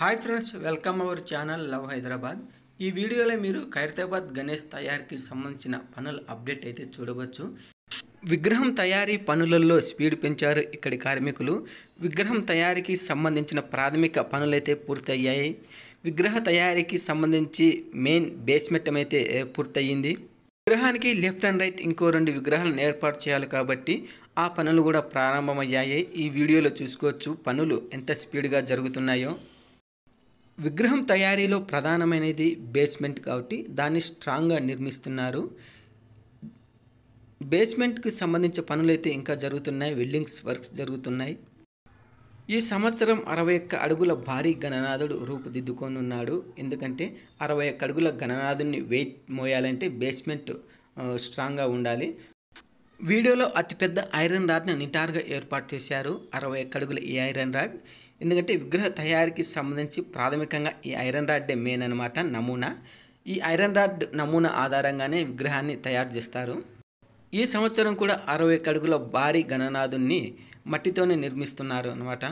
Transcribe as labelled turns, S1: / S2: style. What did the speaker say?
S1: hi friends welcome our channel love Hyderabad ఈ వీడియోలో మీరు ఖైరతాబాద్ గణేష్ తయారీకి సంబంధించిన పనుల అప్డేట్ అయితే చూడవచ్చు విగ్రహం తయారీ పనులలో స్పీడ్ పెంచారు ఇక్కడి కార్మికులు విగ్రహం తయారీకి సంబంధించిన ప్రాథమిక పనులైతే పూర్తయ్యాయి విగ్రహ తయారీకి సంబంధించి మెయిన్ బేస్మెంట్ అయితే పూర్తయింది విగ్రహానికి లెఫ్ట్ అండ్ రైట్ ఇంకో రెండు విగ్రహాలను ఏర్పాటు చేయాలి కాబట్టి ఆ పనులు కూడా ప్రారంభమయ్యాయి ఈ వీడియోలో చూసుకోవచ్చు పనులు ఎంత స్పీడ్గా జరుగుతున్నాయో విగ్రహం తయారీలో ప్రధానమైనది బేస్మెంట్ కాబట్టి దాన్ని స్ట్రాంగ్గా నిర్మిస్తున్నారు బేస్మెంట్కి సంబంధించిన పనులైతే ఇంకా జరుగుతున్నాయి వెల్డింగ్స్ వర్క్స్ జరుగుతున్నాయి ఈ సంవత్సరం అరవై ఒక్క అడుగుల భారీ గణనాథుడు రూపుదిద్దుకొనున్నాడు ఎందుకంటే అరవై ఒక్క అడుగుల గణనాథుడిని వెయిట్ మోయాలంటే బేస్మెంట్ స్ట్రాంగ్గా ఉండాలి వీడియోలో అతిపెద్ద ఐరన్ రాడ్ని నిటారుగా ఏర్పాటు చేశారు అరవై ఒక్క అడుగుల ఈ ఐరన్ రాడ్ ఎందుకంటే విగ్రహ తయారీకి సంబంధించి ప్రాథమికంగా ఈ ఐరన్ రాడ్డే మెయిన్ అనమాట నమూనా ఈ ఐరన్ రాడ్ నమూనా ఆధారంగానే విగ్రహాన్ని తయారు చేస్తారు ఈ సంవత్సరం కూడా అరవై కడుగుల భారీ గణనాథుణ్ణి మట్టితోనే నిర్మిస్తున్నారు అనమాట